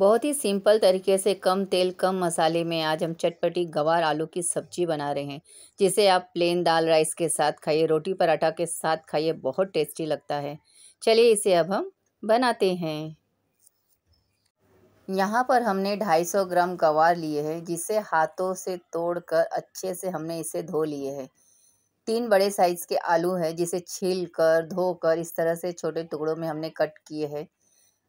बहुत ही सिंपल तरीके से कम तेल कम मसाले में आज हम चटपटी गवार आलू की सब्जी बना रहे हैं जिसे आप प्लेन दाल राइस के साथ खाइए रोटी पराठा के साथ खाइए बहुत टेस्टी लगता है चलिए इसे अब हम बनाते हैं यहाँ पर हमने 250 ग्राम गवार लिए हैं जिसे हाथों से तोड़कर अच्छे से हमने इसे धो लिए हैं तीन बड़े साइज़ के आलू हैं जिसे छील कर धोकर इस तरह से छोटे टुकड़ों में हमने कट किए हैं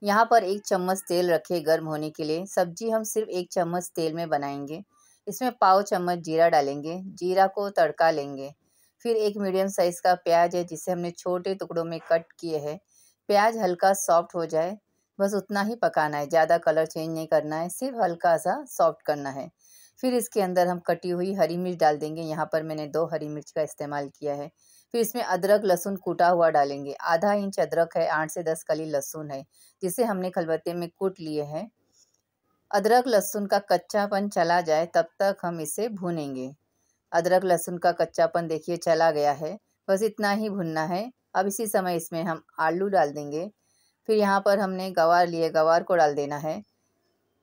यहाँ पर एक चम्मच तेल रखे गर्म होने के लिए सब्जी हम सिर्फ एक चम्मच तेल में बनाएंगे इसमें पाव चम्मच जीरा डालेंगे जीरा को तड़का लेंगे फिर एक मीडियम साइज़ का प्याज है जिसे हमने छोटे टुकड़ों में कट किए है प्याज हल्का सॉफ्ट हो जाए बस उतना ही पकाना है ज़्यादा कलर चेंज नहीं करना है सिर्फ हल्का सा सॉफ्ट करना है फिर इसके अंदर हम कटी हुई हरी मिर्च डाल देंगे यहाँ पर मैंने दो हरी मिर्च का इस्तेमाल किया है फिर तो इसमें अदरक लहसुन कूटा हुआ डालेंगे आधा इंच अदरक है आठ से दस कली लहसुन है जिसे हमने खलबत्ते में कूट लिए हैं अदरक लहसुन का कच्चापन चला जाए तब तक हम इसे भूनेंगे अदरक लहसुन का कच्चापन देखिए चला गया है बस इतना ही भुनना है अब इसी समय इसमें हम आलू डाल देंगे फिर यहाँ पर हमने गवार लिए गवार को डाल देना है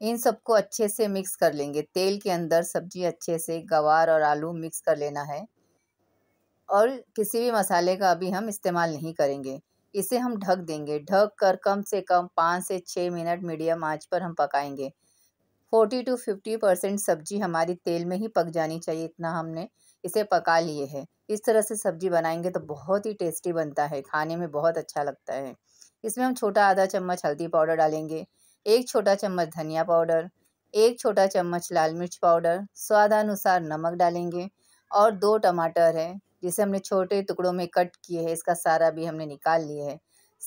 इन सबको अच्छे से मिक्स कर लेंगे तेल के अंदर सब्जी अच्छे से गवार और आलू मिक्स कर लेना है और किसी भी मसाले का अभी हम इस्तेमाल नहीं करेंगे इसे हम ढक देंगे ढक कर कम से कम पाँच से छः मिनट मीडियम आंच पर हम पकाएंगे फोर्टी टू फिफ्टी परसेंट सब्जी हमारी तेल में ही पक जानी चाहिए इतना हमने इसे पका लिए है इस तरह से सब्जी बनाएंगे तो बहुत ही टेस्टी बनता है खाने में बहुत अच्छा लगता है इसमें हम छोटा आधा चम्मच हल्दी पाउडर डालेंगे एक छोटा चम्मच धनिया पाउडर एक छोटा चम्मच लाल मिर्च पाउडर स्वादानुसार नमक डालेंगे और दो टमाटर है जिसे हमने छोटे टुकड़ों में कट किए हैं इसका सारा भी हमने निकाल लिया है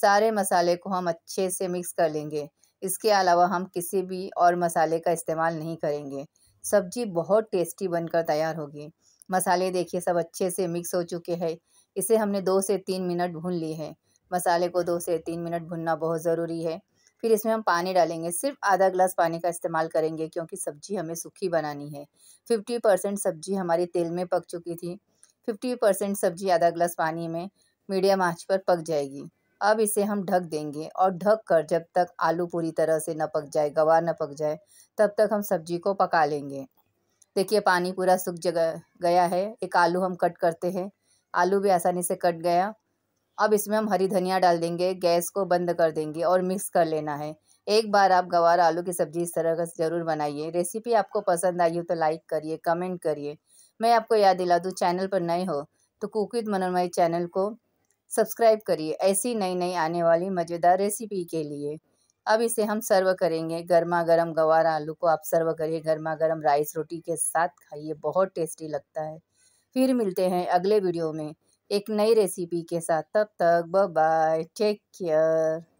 सारे मसाले को हम अच्छे से मिक्स कर लेंगे इसके अलावा हम किसी भी और मसाले का इस्तेमाल नहीं करेंगे सब्जी बहुत टेस्टी बनकर तैयार होगी मसाले देखिए सब अच्छे से मिक्स हो चुके हैं इसे हमने दो से तीन मिनट भून लिए है मसाले को दो से तीन मिनट भूनना बहुत ज़रूरी है फिर इसमें हम पानी डालेंगे सिर्फ आधा गिलास पानी का इस्तेमाल करेंगे क्योंकि सब्जी हमें सूखी बनानी है फिफ्टी परसेंट सब्जी हमारी तेल में पक चुकी थी फिफ्टी परसेंट सब्जी आधा ग्लास पानी में मीडियम आंच पर पक जाएगी अब इसे हम ढक देंगे और ढक कर जब तक आलू पूरी तरह से न पक जाए गवार न पक जाए तब तक हम सब्जी को पका लेंगे देखिए पानी पूरा सूख गया है एक आलू हम कट करते हैं आलू भी आसानी से कट गया अब इसमें हम हरी धनिया डाल देंगे गैस को बंद कर देंगे और मिक्स कर लेना है एक बार आप गवार आलू की सब्ज़ी इस तरह का ज़रूर बनाइए रेसिपी आपको पसंद आई हो तो लाइक करिए कमेंट करिए मैं आपको याद दिला दूँ चैनल पर नए हो तो कुक विद मनोरमय चैनल को सब्सक्राइब करिए ऐसी नई नई आने वाली मज़ेदार रेसिपी के लिए अब इसे हम सर्व करेंगे गर्मा गर्म गवार आलू को आप सर्व करिए गर्मा गर्म राइस रोटी के साथ खाइए बहुत टेस्टी लगता है फिर मिलते हैं अगले वीडियो में एक नई रेसिपी के साथ तब तक बाय टेक केयर